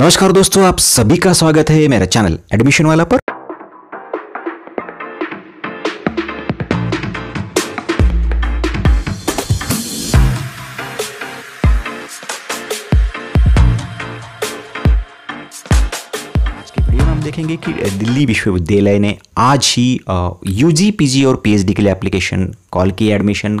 नमस्कार दोस्तों आप सभी का स्वागत है मेरे चैनल एडमिशन वाला पर भी विश्वविद्यालय ने आज ही यू जी और पी के लिए एप्लीकेशन कॉल की एडमिशन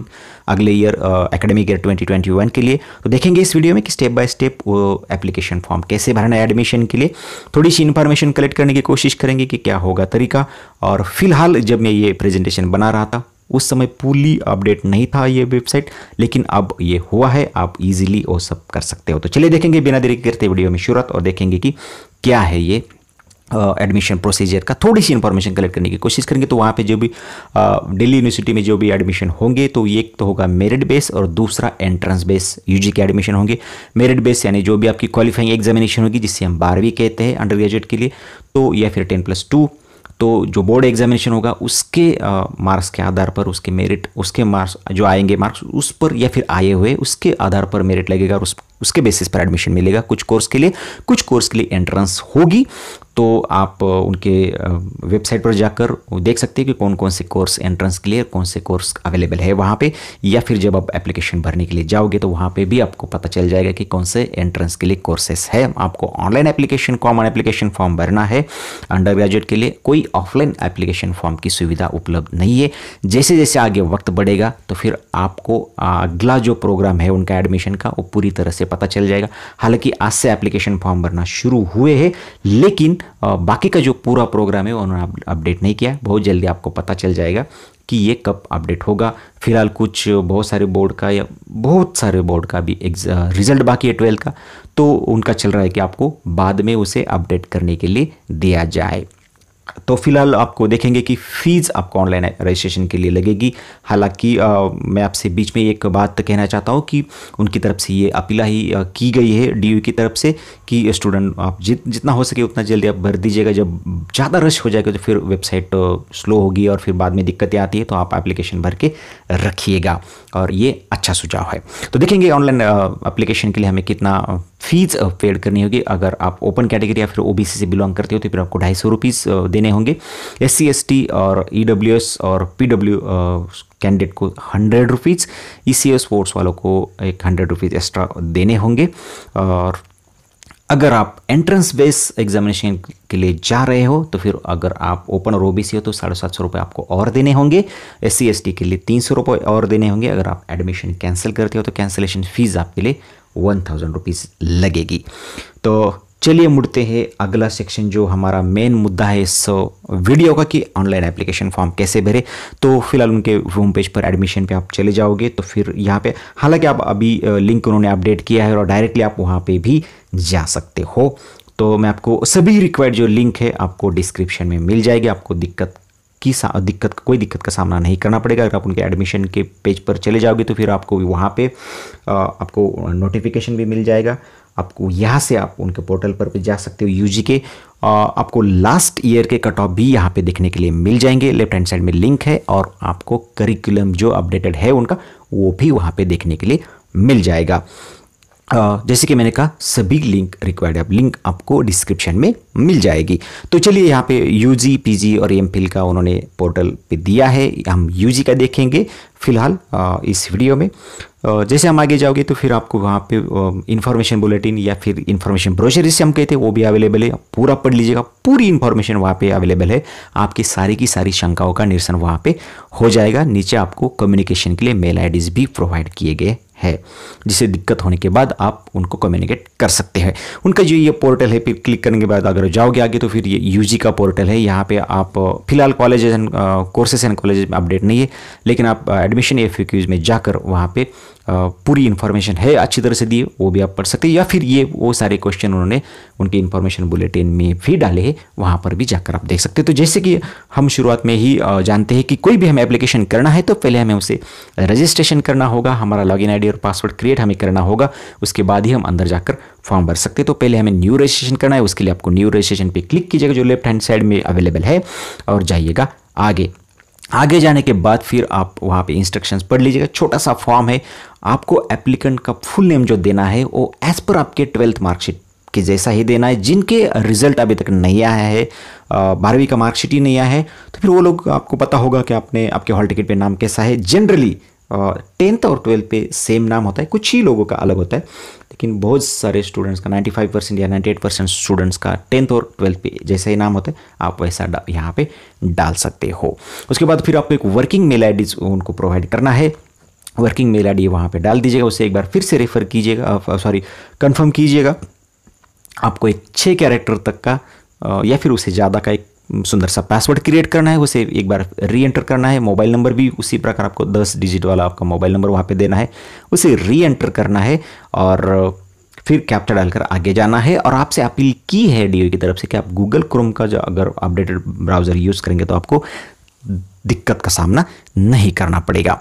अगले ईयर एकेडमिक ईयर 2021 के लिए तो देखेंगे इस वीडियो में कि स्टेप बाय स्टेप वो एप्लीकेशन फॉर्म कैसे भरना है एडमिशन के लिए थोड़ी सी इन्फॉर्मेशन कलेक्ट करने की कोशिश करेंगे कि क्या होगा तरीका और फिलहाल जब मैं ये प्रेजेंटेशन बना रहा था उस समय पूरी अपडेट नहीं था ये वेबसाइट लेकिन अब ये हुआ है आप इजीली वो सब कर सकते हो तो चलिए देखेंगे बिना देरी करते वीडियो में शुरुआत और देखेंगे कि क्या है ये एडमिशन uh, प्रोसीजर का थोड़ी सी इन्फॉर्मेशन कलेक्ट करने की कोशिश करेंगे तो वहाँ पे जो भी दिल्ली uh, यूनिवर्सिटी में जो भी एडमिशन होंगे तो एक तो होगा मेरिट बेस और दूसरा एंट्रेंस बेस यूजी के एडमिशन होंगे मेरिट बेस यानी जो भी आपकी क्वालिफाइंग एग्जामिनेशन होगी जिससे हम बारहवीं कहते हैं अंडर ग्रेजुएट के लिए तो या फिर टेन प्लस टू तो जो बोर्ड एग्जामिनेशन होगा उसके मार्क्स के आधार पर उसके मेरिट उसके मार्क्स जो आएंगे मार्क्स उस पर या फिर आए हुए उसके आधार पर मेरिट लगेगा और उस उसके बेसिस पर एडमिशन मिलेगा कुछ कोर्स के लिए कुछ कोर्स के लिए एंट्रेंस होगी तो आप उनके वेबसाइट पर जाकर देख सकते हैं कि कौन कौन से कोर्स एंट्रेंस क्लियर कौन से कोर्स अवेलेबल है वहाँ पे या फिर जब आप एप्लीकेशन भरने के लिए जाओगे तो वहाँ पे भी आपको पता चल जाएगा कि कौन से एंट्रेंस के लिए कोर्सेस है आपको online application common application form भरना है अंडर ग्रेजुएट के लिए कोई ऑफलाइन एप्लीकेशन फॉर्म की सुविधा उपलब्ध नहीं है जैसे जैसे आगे वक्त बढ़ेगा तो फिर आपको अगला जो प्रोग्राम है उनका एडमिशन का वो पूरी तरह से पता चल जाएगा हालांकि आज से एप्लीकेशन फॉर्म भरना शुरू हुए हैं लेकिन बाकी का जो पूरा प्रोग्राम है उन्होंने अपडेट नहीं किया बहुत जल्दी आपको पता चल जाएगा कि ये कब अपडेट होगा फिलहाल कुछ बहुत सारे बोर्ड का या बहुत सारे बोर्ड का भी रिजल्ट बाकी है ट्वेल्थ का तो उनका चल रहा है कि आपको बाद में उसे अपडेट करने के लिए दिया जाए तो फिलहाल आपको देखेंगे कि फ़ीस आपको ऑनलाइन रजिस्ट्रेशन के लिए लगेगी हालांकि मैं आपसे बीच में एक बात कहना चाहता हूँ कि उनकी तरफ से ये अपीला ही आ, की गई है डी की तरफ से कि स्टूडेंट आप जित जितना हो सके उतना जल्दी आप भर दीजिएगा जब ज़्यादा रश हो जाएगा तो फिर वेबसाइट स्लो होगी और फिर बाद में दिक्कतें आती है तो आप एप्लीकेशन भर के रखिएगा और ये अच्छा सुझाव है तो देखेंगे ऑनलाइन अप्लीकेशन के लिए हमें कितना फ़ीस पेड करनी होगी अगर आप ओपन कैटेगरी या फिर ओ से बिलोंग करते हो तो फिर आपको ढाई सौ रुपीज़ देने होंगे एस सी और ई e और पी कैंडिडेट को hundred rupees E C sports वालों को एक हंड्रेड रुपीज़ एक्स्ट्रा देने होंगे और अगर आप एंट्रेंस बेस एग्जामिनेशन के लिए जा रहे हो तो फिर अगर आप ओपन और ओबीसी हो तो साढ़े सात सौ रुपये आपको और देने होंगे एस सी के लिए तीन सौ रुपये और देने होंगे अगर आप एडमिशन कैंसिल करते हो तो कैंसिलेशन फ़ीस आपके लिए वन थाउजेंड रुपीज़ लगेगी तो चलिए मुड़ते हैं अगला सेक्शन जो हमारा मेन मुद्दा है इस वीडियो का कि ऑनलाइन एप्लीकेशन फॉर्म कैसे भरे तो फिलहाल उनके होम पेज पर एडमिशन पे आप चले जाओगे तो फिर यहाँ पे हालांकि आप अभी लिंक उन्होंने अपडेट किया है और डायरेक्टली आप वहाँ पे भी जा सकते हो तो मैं आपको सभी रिक्वायर्ड जो लिंक है आपको डिस्क्रिप्शन में मिल जाएगी आपको दिक्कत की दिक्कत कोई दिक्कत का सामना नहीं करना पड़ेगा अगर आप उनके एडमिशन के पेज पर चले जाओगे तो फिर आपको वहाँ पे आपको नोटिफिकेशन भी मिल जाएगा आपको यहाँ से आप उनके पोर्टल पर भी जा सकते हो यूजी के आपको लास्ट ईयर के कट ऑफ भी यहाँ पे देखने के लिए मिल जाएंगे लेफ्ट हैंड साइड में लिंक है और आपको करिकुलम जो अपडेटेड है उनका वो भी वहाँ पे देखने के लिए मिल जाएगा जैसे कि मैंने कहा सभी लिंक रिक्वायर्ड है लिंक आपको डिस्क्रिप्शन में मिल जाएगी तो चलिए यहाँ पे यूजी पीजी और एम का उन्होंने पोर्टल पे दिया है हम यूजी का देखेंगे फिलहाल इस वीडियो में जैसे हम आगे जाओगे तो फिर आपको वहाँ पे इन्फॉर्मेशन बुलेटिन या फिर इन्फॉर्मेशन ब्रोशर जिसे हम कहते हैं वो भी अवेलेबल है पूरा पढ़ लीजिएगा पूरी इन्फॉर्मेशन वहाँ पे अवेलेबल है आपकी सारी की सारी शंकाओं का निरसन वहाँ पे हो जाएगा नीचे आपको कम्युनिकेशन के लिए मेल आईडीज़ भी प्रोवाइड किए गए है जिसे दिक्कत होने के बाद आप उनको कम्युनिकेट कर सकते हैं उनका जो ये पोर्टल है फिर क्लिक करने के बाद अगर जाओगे आगे तो फिर ये यूजी का पोर्टल है यहाँ पे आप फिलहाल colleges and courses and colleges में अपडेट नहीं है लेकिन आप एडमिशन एफ में जाकर वहाँ पर पूरी इन्फॉर्मेशन है अच्छी तरह से दिए वो भी आप पढ़ सकते हैं या फिर ये वो सारे क्वेश्चन उन्होंने उनके इन्फॉर्मेशन बुलेटिन में भी डाले हैं वहाँ पर भी जाकर आप देख सकते हैं तो जैसे कि हम शुरुआत में ही जानते हैं कि कोई भी हमें एप्लीकेशन करना है तो पहले हमें उसे रजिस्ट्रेशन करना होगा हमारा लॉग इन और पासवर्ड क्रिएट हमें करना होगा उसके बाद ही हम अंदर जाकर फॉर्म भर सकते हैं तो पहले हमें न्यू रजिस्ट्रेशन करना है उसके लिए आपको न्यू रजिस्ट्रेशन पर क्लिक कीजिएगा जो लेफ्ट हैंड साइड में अवेलेबल है और जाइएगा आगे आगे जाने के बाद फिर आप वहाँ पे इंस्ट्रक्शंस पढ़ लीजिएगा छोटा सा फॉर्म है आपको एप्लीकेंट का फुल नेम जो देना है वो एज़ पर आपके ट्वेल्थ मार्कशीट के जैसा ही देना है जिनके रिजल्ट अभी तक नहीं आया है बारहवीं का मार्कशीट ही नहीं आया है तो फिर वो लोग आपको पता होगा कि आपने आपके हॉल टिकट पे नाम कैसा है जनरली टेंथ और ट्वेल्थ पे सेम नाम होता है कुछ ही लोगों का अलग होता है लेकिन बहुत सारे स्टूडेंट्स का 95 परसेंट या 98 परसेंट स्टूडेंट्स का टेंथ और ट्वेल्थ पे जैसे ही नाम होता है आप वैसा यहाँ पे डाल सकते हो उसके बाद फिर आपको एक वर्किंग मेल आई उनको प्रोवाइड करना है वर्किंग मेल आई वहाँ पर डाल दीजिएगा उसे एक बार फिर से रेफ़र कीजिएगा सॉरी कन्फर्म कीजिएगा आपको एक छः कैरेक्टर तक का या फिर उसे ज़्यादा का एक सुंदर सा पासवर्ड क्रिएट करना है उसे एक बार री एंटर करना है मोबाइल नंबर भी उसी प्रकार आपको दस डिजिट वाला आपका मोबाइल नंबर वहाँ पे देना है उसे री एंटर करना है और फिर कैप्चा डालकर आगे जाना है और आपसे अपील की है डी e की तरफ से कि आप गूगल क्रोम का जो अगर अपडेटेड ब्राउज़र यूज़ करेंगे तो आपको दिक्कत का सामना नहीं करना पड़ेगा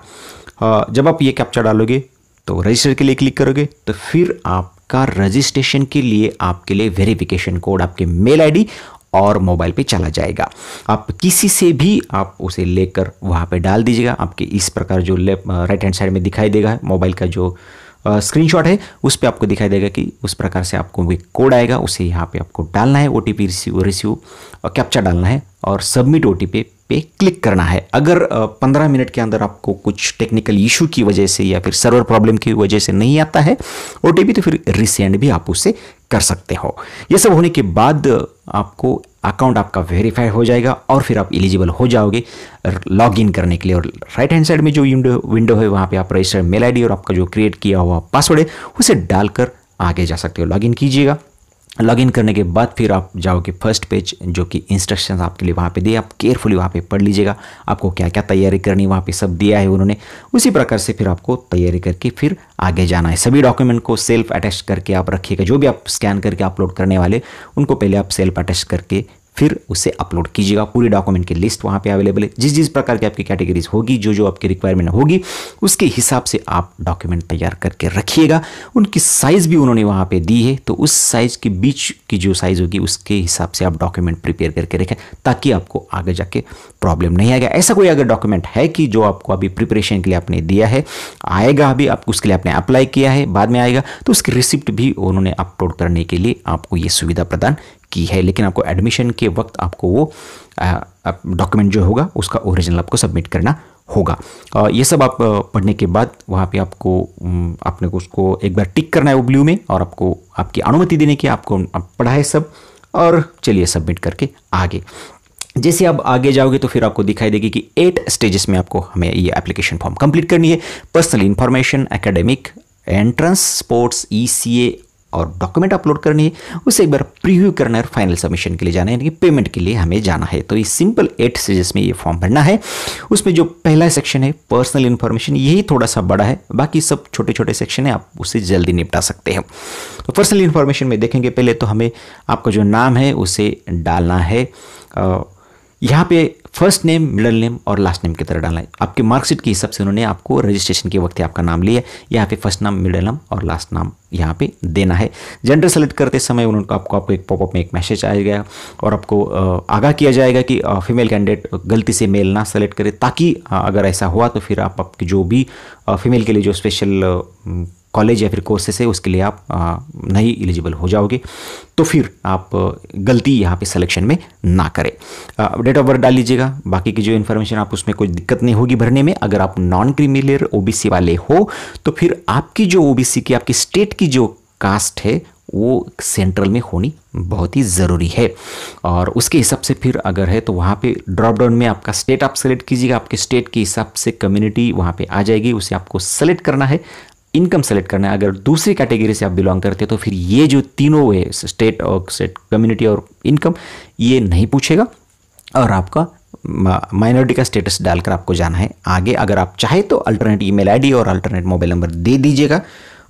जब आप ये कैप्चा डालोगे तो रजिस्टर के लिए क्लिक करोगे तो फिर आपका रजिस्ट्रेशन के लिए आपके लिए वेरिफिकेशन कोड आपके मेल आईडी और मोबाइल पे चला जाएगा आप किसी से भी आप उसे लेकर वहाँ पे डाल दीजिएगा आपके इस प्रकार जो लेफ्ट राइट हैंड साइड में दिखाई देगा मोबाइल का जो स्क्रीनशॉट है उस पर आपको दिखाई देगा कि उस प्रकार से आपको एक कोड आएगा उसे यहाँ पे आपको डालना है O T P receive receive captcha डालना है और सबमिट ओ टी पे क्लिक करना है अगर 15 मिनट के अंदर आपको कुछ टेक्निकल इशू की वजह से या फिर सर्वर प्रॉब्लम की वजह से नहीं आता है ओ तो फिर रिसेंड भी आप उससे कर सकते हो ये सब होने के बाद आपको अकाउंट आपका वेरीफाई हो जाएगा और फिर आप एलिजिबल हो जाओगे लॉग इन करने के लिए और राइट हैंड साइड में जो विंडो विंडो है वहाँ पे आप रजिस्टर मेल आईडी और आपका जो क्रिएट किया हुआ पासवर्ड है उसे डालकर आगे जा सकते हो लॉगिन कीजिएगा लॉगिन करने के बाद फिर आप जाओगे फर्स्ट पेज जो कि इंस्ट्रक्शन आपके लिए वहाँ पे दिए आप केयरफुली वहाँ पे पढ़ लीजिएगा आपको क्या क्या तैयारी करनी वहाँ पे सब दिया है उन्होंने उसी प्रकार से फिर आपको तैयारी करके फिर आगे जाना है सभी डॉक्यूमेंट को सेल्फ अटैच करके आप रखिएगा जो भी आप स्कैन करके अपलोड करने वाले उनको पहले आप सेल्फ अटैच करके फिर उसे अपलोड कीजिएगा पूरी डॉक्यूमेंट की लिस्ट वहाँ पे अवेलेबल है जिस जिस प्रकार की आपकी कैटेगरीज होगी जो जो आपकी रिक्वायरमेंट होगी उसके हिसाब से आप डॉक्यूमेंट तैयार करके रखिएगा उनकी साइज़ भी उन्होंने वहाँ पे दी है तो उस साइज़ के बीच की जो साइज़ होगी उसके हिसाब से आप डॉक्यूमेंट प्रिपेयर करके रखें ताकि आपको आगे जाके प्रॉब्लम नहीं आएगा ऐसा कोई अगर डॉक्यूमेंट है कि जो आपको अभी प्रिपरेशन के लिए आपने दिया है आएगा अभी आप उसके लिए आपने अप्लाई किया है बाद में आएगा तो उसकी रिसिप्ट भी उन्होंने अपलोड करने के लिए आपको ये सुविधा प्रदान की है लेकिन आपको एडमिशन के वक्त आपको वो डॉक्यूमेंट जो होगा उसका ओरिजिनल आपको सबमिट करना होगा ये सब आप पढ़ने के बाद वहाँ पे आपको आपने उसको एक बार टिक करना है वो ब्लू में और आपको आपकी अनुमति देने की आपको आप पढ़ा है सब और चलिए सबमिट करके आगे जैसे आप आगे जाओगे तो फिर आपको दिखाई देगी कि एट स्टेजेस में आपको हमें ये एप्लीकेशन फॉर्म कंप्लीट करनी है personal information academic entrance sports E और डॉक्यूमेंट अपलोड करनी है उसे एक बार प्रीव्यू करना है और फाइनल सबमिशन के लिए जाना है यानी कि पेमेंट के लिए हमें जाना है तो ये सिंपल एट स्टेजेस में ये फॉर्म भरना है उसमें जो पहला सेक्शन है पर्सनल इन्फॉर्मेशन यही थोड़ा सा बड़ा है बाकी सब छोटे छोटे सेक्शन है आप उसे जल्दी निपटा सकते हैं तो पर्सनल इन्फॉर्मेशन में देखेंगे पहले तो हमें आपका जो नाम है उसे डालना है यहाँ पे फर्स्ट नेम मिडल नेम और लास्ट नेम की तरह डालना है आपके मार्कशीट के हिसाब से उन्होंने आपको रजिस्ट्रेशन के वक्त आपका नाम लिया यहाँ पे फर्स्ट नाम मिडल नाम और लास्ट नाम यहाँ पे देना है जेंडर सेलेक्ट करते समय उन्होंने आपको आपको एक पॉपअप में एक मैसेज आएगा और आपको आगाह किया जाएगा कि फीमेल कैंडिडेट गलती से मेल ना सेलेक्ट करे ताकि अगर ऐसा हुआ तो फिर आप आपकी जो भी फीमेल के लिए जो स्पेशल कॉलेज या फिर कोर्सेस है उसके लिए आप नहीं एलिजिबल हो जाओगे तो फिर आप गलती यहाँ पे सिलेक्शन में ना करें डेट ऑफ बर्थ डाल लीजिएगा बाकी की जो इन्फॉर्मेशन आप उसमें कोई दिक्कत नहीं होगी भरने में अगर आप नॉन क्रीमिलियर ओ वाले हो तो फिर आपकी जो ओ की आपकी स्टेट की जो कास्ट है वो सेंट्रल में होनी बहुत ही ज़रूरी है और उसके हिसाब से फिर अगर है तो वहाँ पे ड्रॉप डाउन में आपका स्टेट आप सेलेक्ट कीजिएगा आपके स्टेट के हिसाब से कम्युनिटी वहाँ पे आ जाएगी उसे आपको सेलेक्ट करना है इनकम सेलेक्ट करना है अगर दूसरी कैटेगरी से आप बिलोंग करते हैं तो फिर ये जो तीनों है स्टेट और सेट कम्युनिटी और इनकम ये नहीं पूछेगा और आपका माइनॉरिटी का स्टेटस डालकर आपको जाना है आगे अगर आप चाहे तो अल्टरनेट ईमेल आईडी और अल्टरनेट मोबाइल नंबर दे दीजिएगा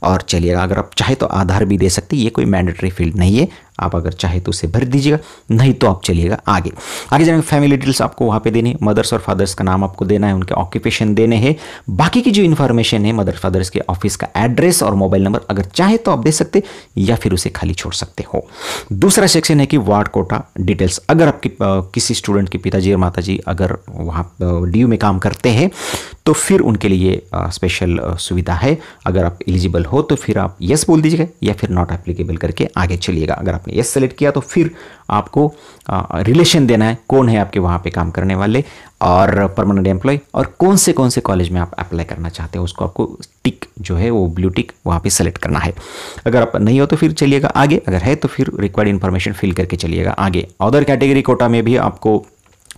और चलिएगा अगर आप चाहे तो आधार भी दे सकते हैं ये कोई मैंडेटरी फील्ड नहीं है आप अगर चाहे तो उसे भर दीजिएगा नहीं तो आप चलिएगा आगे आगे जाने फैमिली डिटेल्स आपको वहाँ पे देने मदर्स और फादर्स का नाम आपको देना है उनके ऑक्यूपेशन देने हैं बाकी की जो इन्फॉर्मेशन है मदर फादर्स के ऑफिस का एड्रेस और मोबाइल नंबर अगर चाहे तो आप दे सकते या फिर उसे खाली छोड़ सकते हो दूसरा सेक्शन है कि वार्ड कोटा डिटेल्स अगर आपके किसी स्टूडेंट के पिताजी और माता अगर वहाँ डी में काम करते हैं तो फिर उनके लिए स्पेशल सुविधा है अगर आप एलिजिबल हो तो फिर आप यस बोल दीजिएगा या फिर नॉट एप्लीकेबल करके आगे चलिएगा अगर आपने यस सेलेक्ट किया तो फिर आपको रिलेशन देना है कौन है आपके वहाँ पे काम करने वाले और परमानेंट एम्प्लॉय और कौन से कौन से कॉलेज में आप अप्लाई करना चाहते हो उसको आपको टिक जो है वो ब्लू टिक वहाँ पे सेलेक्ट करना है अगर आप नहीं हो तो फिर चलिएगा आगे अगर है तो फिर रिक्वायर्ड इन्फॉर्मेशन फिल करके चलिएगा आगे अदर कैटेगरी कोटा में भी आपको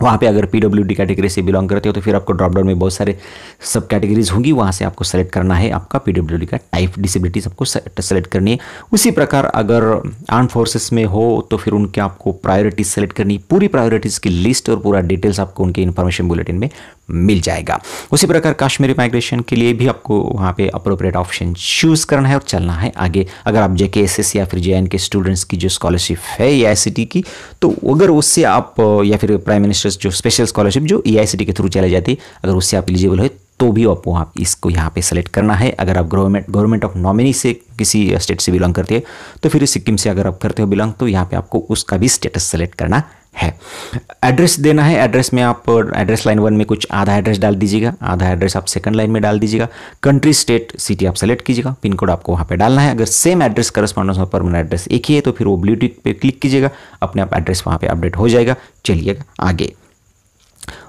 वहाँ पे अगर पी डब्ल्यू डी कैटेगरी से बिलोंग करते हो तो फिर आपको ड्रॉपडाउन में बहुत सारे सब कैटेगरीज होंगी वहाँ से आपको सेलेक्ट करना है आपका पी डब्ल्यू डी का टाइप डिसेबिलिटीज आपको सेलेक्ट करनी है उसी प्रकार अगर आर्म फोर्सेस में हो तो फिर उनके आपको प्रायोरिटीज सेलेक्ट करनी पूरी प्रायोरिटीज़ की लिस्ट और पूरा डिटेल्स आपको उनके इन्फॉर्मेशन बुलेटिन में मिल जाएगा उसी प्रकार काश्मीरी माइग्रेशन के लिए भी आपको वहाँ पर अप्रोप्रिएट ऑप्शन चूज़ करना है और चलना है आगे अगर आप जे या फिर जे के स्टूडेंट्स की जो स्कॉलरशिप है या की तो अगर उससे आप या फिर प्राइम मिनिस्टर मास्टर्स जो स्पेशल स्कॉलरशिप जो ई के थ्रू चलाई जाती है अगर उससे आप एलिजिबल हो तो भी आपको आप इसको यहाँ पे सेलेक्ट करना है अगर आप गवर्नमेंट गवर्नमेंट ऑफ नॉमिनी से किसी स्टेट uh, से बिलोंग करते हैं तो फिर सिक्किम से अगर आप करते हो बिलोंग तो यहाँ पे आपको उसका भी स्टेटस सेलेक्ट करना है एड्रेस देना है एड्रेस में आप एड्रेस लाइन वन में कुछ आधा एड्रेस डाल दीजिएगा आधा एड्रेस आप सेकंड लाइन में डाल दीजिएगा कंट्री स्टेट सिटी आप सेलेक्ट कीजिएगा पिन कोड आपको वहाँ पे डालना है अगर सेम एड्रेस करस्पॉन्डेंस और परमानेंट एड्रेस एक ही है तो फिर वो ब्लू पे क्लिक कीजिएगा अपने आप एड्रेस वहाँ पर अपडेट हो जाएगा चलिएगा आगे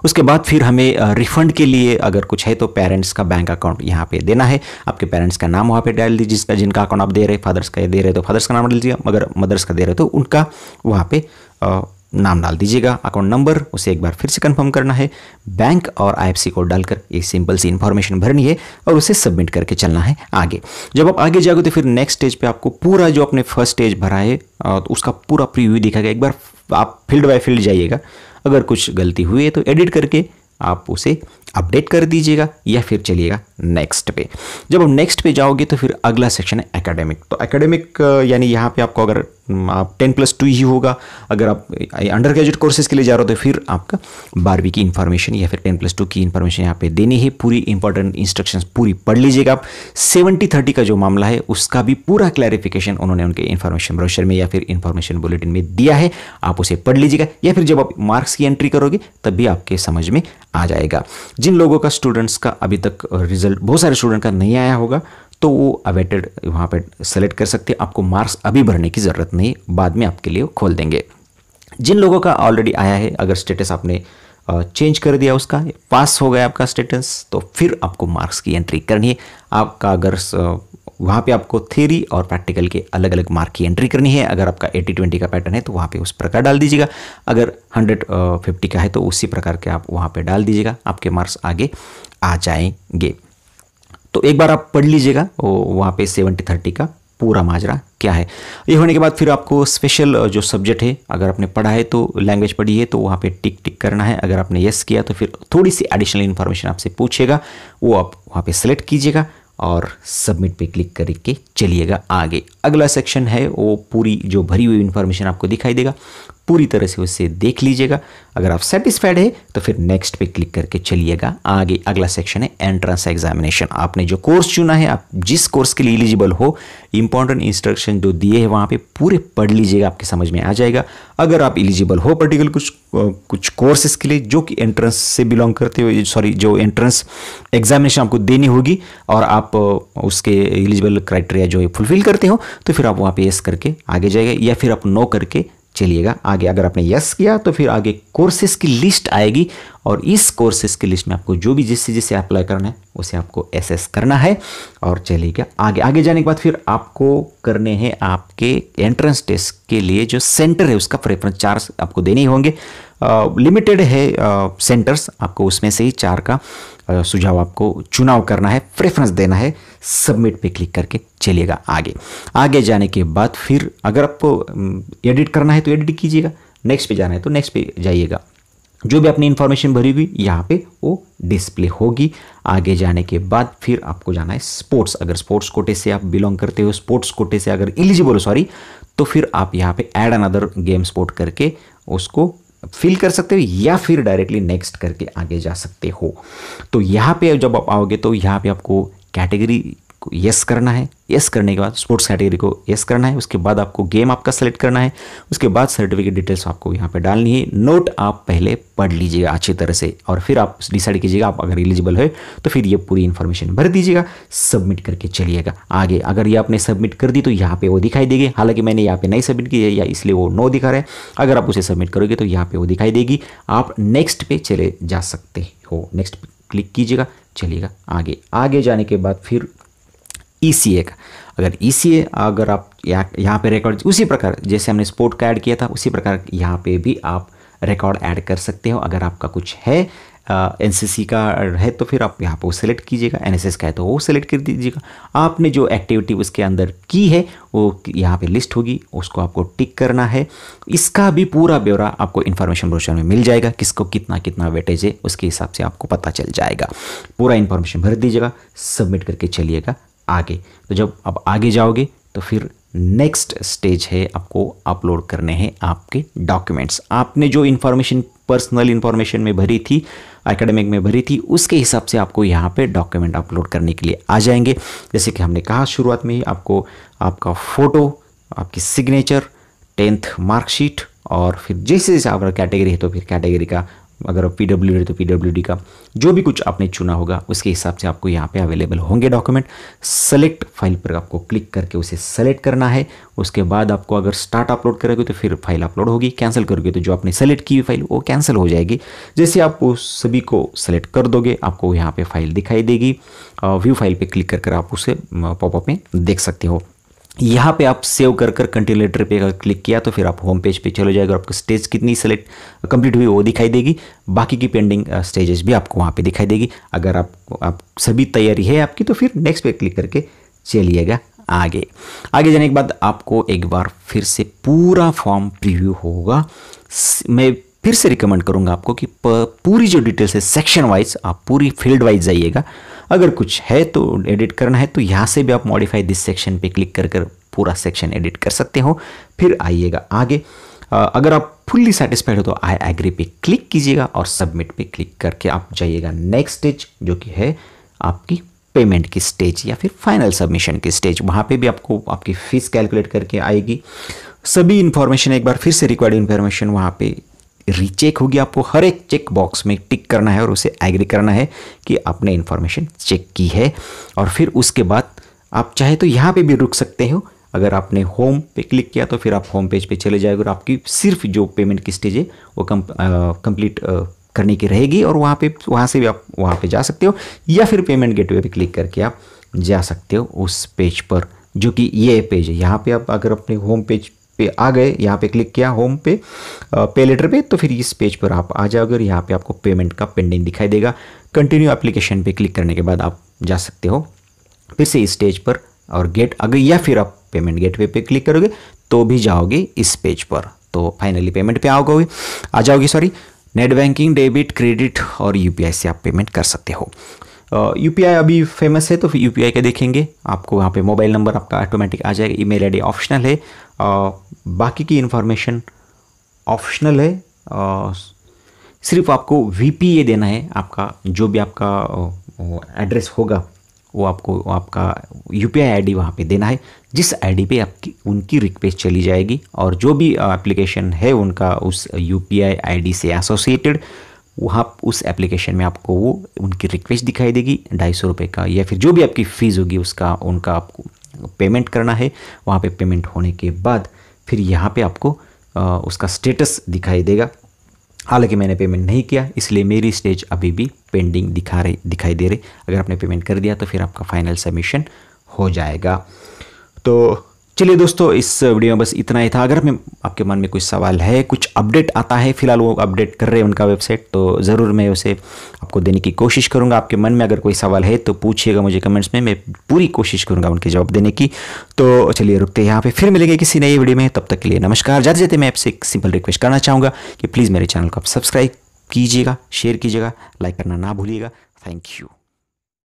उसके बाद फिर हमें रिफंड के लिए अगर कुछ है तो पेरेंट्स का बैंक अकाउंट यहाँ पे देना है आपके पेरेंट्स का नाम वहाँ पे डाल दीजिए जिसका जिनका अकाउंट आप दे रहे फादर्स तो का दे रहे तो फादर्स का नाम डाल दीजिए मगर मदर्स का दे रहे तो उनका वहाँ पे नाम डाल दीजिएगा अकाउंट नंबर उसे एक बार फिर से कंफर्म करना है बैंक और आईएफसी कोड डालकर ये सिंपल सी इन्फॉर्मेशन भरनी है और उसे सबमिट करके चलना है आगे जब आप आगे जाओगे तो फिर नेक्स्ट स्टेज पे आपको पूरा जो आपने फर्स्ट स्टेज भरा है तो उसका पूरा प्रीव्यू दिखा गया एक बार आप फील्ड बाय फील्ड जाइएगा अगर कुछ गलती हुई है तो एडिट करके आप उसे अपडेट कर दीजिएगा या फिर चलिएगा नेक्स्ट पे जब आप नेक्स्ट पे जाओगे तो फिर अगला सेक्शन है एकेडमिक तो एकेडमिक यानी यहाँ पे आपको अगर आप टेन प्लस टू ही होगा अगर आप अंडर ग्रेजुएट कोर्सेज के लिए जा रहे हो तो फिर आपका बारहवीं की इन्फॉर्मेशन या फिर टेन प्लस टू की इन्फॉर्मेशन यहाँ पे देनी है पूरी इंपॉर्टेंट इंस्ट्रक्शन पूरी पढ़ लीजिएगा आप सेवेंटी थर्टी का जो मामला है उसका भी पूरा क्लैरिफिकेशन उन्होंने उनके इन्फॉर्मेशन ब्रोशर में या फिर इन्फॉर्मेशन बुलेटिन में दिया है आप उसे पढ़ लीजिएगा या फिर जब आप मार्क्स की एंट्री करोगे तब भी आपके समझ में आ जाएगा जिन लोगों का स्टूडेंट्स का अभी तक रिजल्ट बहुत सारे स्टूडेंट का नहीं आया होगा तो वो अवेटेड वहाँ पर सेलेक्ट कर सकते हैं आपको मार्क्स अभी भरने की ज़रूरत नहीं बाद में आपके लिए खोल देंगे जिन लोगों का ऑलरेडी आया है अगर स्टेटस आपने चेंज कर दिया उसका पास हो गया आपका स्टेटस तो फिर आपको मार्क्स की एंट्री करनी है आपका अगर वहाँ पे आपको थेरी और प्रैक्टिकल के अलग अलग मार्क की एंट्री करनी है अगर आपका एट्टी ट्वेंटी का पैटर्न है तो वहाँ पे उस प्रकार डाल दीजिएगा अगर हंड्रेड फिफ्टी uh, का है तो उसी प्रकार के आप वहाँ पे डाल दीजिएगा आपके मार्क्स आगे आ जाएंगे तो एक बार आप पढ़ लीजिएगा वहाँ पे सेवेंटी थर्टी का पूरा माजरा क्या है ये होने के बाद फिर आपको स्पेशल uh, जो सब्जेक्ट है अगर आपने पढ़ा है तो लैंग्वेज पढ़ी है तो वहाँ पे टिक टिक करना है अगर आपने यस किया तो फिर थोड़ी सी एडिशनल इन्फॉर्मेशन आपसे पूछेगा वो आप वहाँ पे सेलेक्ट कीजिएगा और सबमिट पे क्लिक करके चलिएगा आगे अगला सेक्शन है वो पूरी जो भरी हुई इन्फॉर्मेशन आपको दिखाई देगा पूरी तरह से उसे देख लीजिएगा अगर आप सेटिस्फाइड है तो फिर नेक्स्ट पे क्लिक करके चलिएगा आगे अगला सेक्शन है एंट्रेंस एग्जामिनेशन आपने जो कोर्स चुना है आप जिस कोर्स के लिए एलिजिबल हो इंपॉर्टेंट इंस्ट्रक्शन जो दिए हैं वहाँ पे पूरे पढ़ लीजिएगा आपके समझ में आ जाएगा अगर आप एलिजिबल हो पर्टिकुलर कुछ कुछ कोर्सेस के लिए जो कि एंट्रेंस से बिलोंग करते हो सॉरी जो एंट्रेंस एग्जामिनेशन आपको देनी होगी और आप उसके एलिजिबल क्राइटेरिया जो है फुलफिल करते हो तो फिर आप वहाँ पे एस करके आगे जाएगा या फिर आप नो करके चलिएगा आगे अगर आपने यस किया तो फिर आगे कोर्सेज की लिस्ट आएगी और इस कोर्सेज की लिस्ट में आपको जो भी जिससे जिससे अप्लाई करना है उसे आपको एसेस करना है और चलिएगा आगे आगे जाने के बाद फिर आपको करने हैं आपके एंट्रेंस टेस्ट के लिए जो सेंटर है उसका प्रेफरेंस चार्ज आपको देने ही होंगे लिमिटेड है सेंटर्स आपको उसमें से ही चार का सुझाव आपको चुनाव करना है प्रेफरेंस देना है सबमिट पे क्लिक करके चलिएगा आगे आगे जाने के बाद फिर अगर आपको एडिट करना है तो एडिट कीजिएगा नेक्स्ट पे जाना है तो नेक्स्ट पे जाइएगा जो भी आपने इन्फॉर्मेशन भरी हुई यहाँ पे वो डिस्प्ले होगी आगे जाने के बाद फिर आपको जाना है स्पोर्ट्स अगर स्पोर्ट्स कोटे से आप बिलोंग करते हो स्पोर्ट्स कोटे से अगर एलिजिबल हो सॉरी तो फिर आप यहाँ पे ऐड अनदर गेम स्पोर्ट करके उसको फिल कर सकते हो या फिर डायरेक्टली नेक्स्ट करके आगे जा सकते हो तो यहाँ पे जब आप आओगे तो यहाँ पे आपको कैटेगरी आपको यस करना है यस करने के बाद स्पोर्ट्स कैटेगरी को यस करना है उसके बाद आपको गेम आपका सेलेक्ट करना है उसके बाद सर्टिफिकेट डिटेल्स आपको यहाँ पे डालनी है नोट आप पहले पढ़ लीजिएगा अच्छी तरह से और फिर आप डिसाइड कीजिएगा आप अगर एलिजिबल है तो फिर ये पूरी इन्फॉर्मेशन भर दीजिएगा सबमिट करके चलिएगा आगे अगर ये आपने सबमिट कर दी तो यहाँ पर वो दिखाई देगी हालांकि मैंने यहाँ पर नहीं सबमिट की है या इसलिए वो नो दिखा रहा है अगर आप उसे सबमिट करोगे तो यहाँ पर वो दिखाई देगी आप नेक्स्ट पे चले जा सकते हो नेक्स्ट क्लिक कीजिएगा चलिएगा आगे आगे जाने के बाद फिर ई e का अगर ई e अगर आप यहाँ यहाँ पे रिकॉर्ड उसी प्रकार जैसे हमने स्पोर्ट का ऐड किया था उसी प्रकार यहाँ पे भी आप रिकॉर्ड ऐड कर सकते हो अगर आपका कुछ है एन सी का है तो फिर आप यहाँ पर वो कीजिएगा एन का है तो वो सेलेक्ट कर दीजिएगा आपने जो एक्टिविटी उसके अंदर की है वो यहाँ पे लिस्ट होगी उसको आपको टिक करना है इसका भी पूरा ब्यौरा आपको इन्फॉर्मेशन ब्रोशर में मिल जाएगा किसको कितना कितना वेटेज है उसके हिसाब से आपको पता चल जाएगा पूरा इन्फॉर्मेशन भर दीजिएगा सबमिट करके चलिएगा आगे तो जब आप आगे जाओगे तो फिर नेक्स्ट स्टेज है आपको अपलोड करने हैं आपके डॉक्यूमेंट्स आपने जो इन्फॉर्मेशन पर्सनल इन्फॉर्मेशन में भरी थी एकेडमिक में भरी थी उसके हिसाब से आपको यहाँ पे डॉक्यूमेंट अपलोड करने के लिए आ जाएंगे जैसे कि हमने कहा शुरुआत में ही आपको आपका फ़ोटो आपकी सिग्नेचर टेंथ मार्कशीट और फिर जैसे जैसे आपका कैटेगरी है तो फिर कैटेगरी का अगर पी डब्ल्यू तो पी डब्ल्यू का जो भी कुछ आपने चुना होगा उसके हिसाब से आपको यहाँ पे अवेलेबल होंगे डॉक्यूमेंट सेलेक्ट फाइल पर आपको क्लिक करके उसे सेलेक्ट करना है उसके बाद आपको अगर स्टार्ट अपलोड करोगे तो फिर फाइल अपलोड होगी कैंसिल करोगे तो जो आपने सेलेक्ट की हुई फाइल वो कैंसिल हो जाएगी जैसे आप उस सभी को सेलेक्ट कर दोगे आपको यहाँ पर फाइल दिखाई देगी व्यू फाइल पर क्लिक कर आप उसे पॉपअप में देख सकते हो यहाँ पे आप सेव कर कर कंटिन्यूलेटर पे अगर क्लिक किया तो फिर आप होम पेज पे चले जाएगा आपको स्टेज कितनी सेलेक्ट कंप्लीट हुई वो दिखाई देगी बाकी की पेंडिंग स्टेजेस भी आपको वहाँ पे दिखाई देगी अगर आप आप सभी तैयारी है आपकी तो फिर नेक्स्ट पे क्लिक करके चलिएगा आगे आगे जाने के बाद आपको एक बार फिर से पूरा फॉर्म प्रिव्यू होगा मैं फिर से रिकमेंड करूँगा आपको कि पूरी जो डिटेल्स है सेक्शन वाइज आप पूरी फील्ड वाइज जाइएगा अगर कुछ है तो एडिट करना है तो यहाँ से भी आप मॉडिफाई दिस सेक्शन पे क्लिक कर कर पूरा सेक्शन एडिट कर सकते हो फिर आइएगा आगे अगर आप फुल्ली सेटिस्फाइड हो तो आई एग्री पे क्लिक कीजिएगा और सबमिट पे क्लिक करके आप जाइएगा नेक्स्ट स्टेज जो कि है आपकी पेमेंट की स्टेज या फिर फाइनल सबमिशन की स्टेज वहाँ पे भी आपको आपकी फ़ीस कैलकुलेट करके आएगी सभी इन्फॉर्मेशन एक बार फिर से रिक्वायर्ड इन्फॉर्मेशन वहाँ पे रीचेक होगी आपको हर एक चेक बॉक्स में टिक करना है और उसे एग्री करना है कि आपने इन्फॉर्मेशन चेक की है और फिर उसके बाद आप चाहे तो यहाँ पे भी रुक सकते हो अगर आपने होम पे क्लिक किया तो फिर आप होम पेज पे चले जाएगा और आपकी सिर्फ जो पेमेंट की स्टेज है वो कम कंप्लीट करने की रहेगी और वहाँ पे वहाँ से भी आप वहाँ पे जा सकते हो या फिर पेमेंट गेटवे पे क्लिक करके आप जा सकते हो उस पेज पर जो कि ये पेज है यहाँ पे आप अगर अपने होम पेज पे आ गए यहाँ पे क्लिक किया होम पे पे लेटर पे तो फिर इस पेज पर आप आ जाओगे और यहाँ पे आपको पेमेंट का पेंडिंग दिखाई देगा कंटिन्यू एप्लीकेशन पे क्लिक करने के बाद आप जा सकते हो फिर से इस स्टेज पर और गेट अगर या फिर आप पेमेंट गेट वे पे क्लिक करोगे तो भी जाओगे इस पेज पर तो फाइनली पेमेंट पे आओगे आ जाओगे sorry net banking debit credit और यूपीआई से आप पेमेंट कर सकते हो यू अभी फेमस है तो फिर यू का देखेंगे आपको वहाँ पे मोबाइल नंबर आपका ऑटोमेटिक आ जाएगा ईमेल आईडी ऑप्शनल है आ, बाकी की इन्फॉर्मेशन ऑप्शनल है आ, सिर्फ आपको वी देना है आपका जो भी आपका एड्रेस होगा वो आपको आपका U P I I D वहाँ पर देना है जिस आईडी पे आपकी उनकी रिक्वेस्ट चली जाएगी और जो भी एप्लीकेशन है उनका उस U P I I D से एसोसिएटेड वहाँ उस एप्लीकेशन में आपको वो उनकी रिक्वेस्ट दिखाई देगी ढाई सौ रुपये का या फिर जो भी आपकी फ़ीस होगी उसका उनका आपको पेमेंट करना है वहाँ पे पेमेंट होने के बाद फिर यहाँ पे आपको आ, उसका स्टेटस दिखाई देगा हालांकि मैंने पेमेंट नहीं किया इसलिए मेरी स्टेज अभी भी पेंडिंग दिखा रही दिखाई दे रही अगर आपने पेमेंट कर दिया तो फिर आपका फाइनल सबमिशन हो जाएगा तो चलिए दोस्तों इस वीडियो में बस इतना ही था अगर मैं आपके मन में कोई सवाल है कुछ अपडेट आता है फिलहाल वो अपडेट कर रहे हैं उनका वेबसाइट तो ज़रूर मैं उसे आपको देने की कोशिश करूँगा आपके मन में अगर कोई सवाल है तो पूछिएगा मुझे कमेंट्स में मैं पूरी कोशिश करूँगा उनके जवाब देने की तो चलिए रुकते हैं यहाँ पर फिर मिलेंगे किसी नई वीडियो में तब तक के लिए नमस्कार जाते जाते मैं आपसे एक सिंपल रिक्वेस्ट करना चाहूँगा कि प्लीज़ मेरे चैनल को आप सब्सक्राइब कीजिएगा शेयर कीजिएगा लाइक करना ना भूलिएगा थैंक यू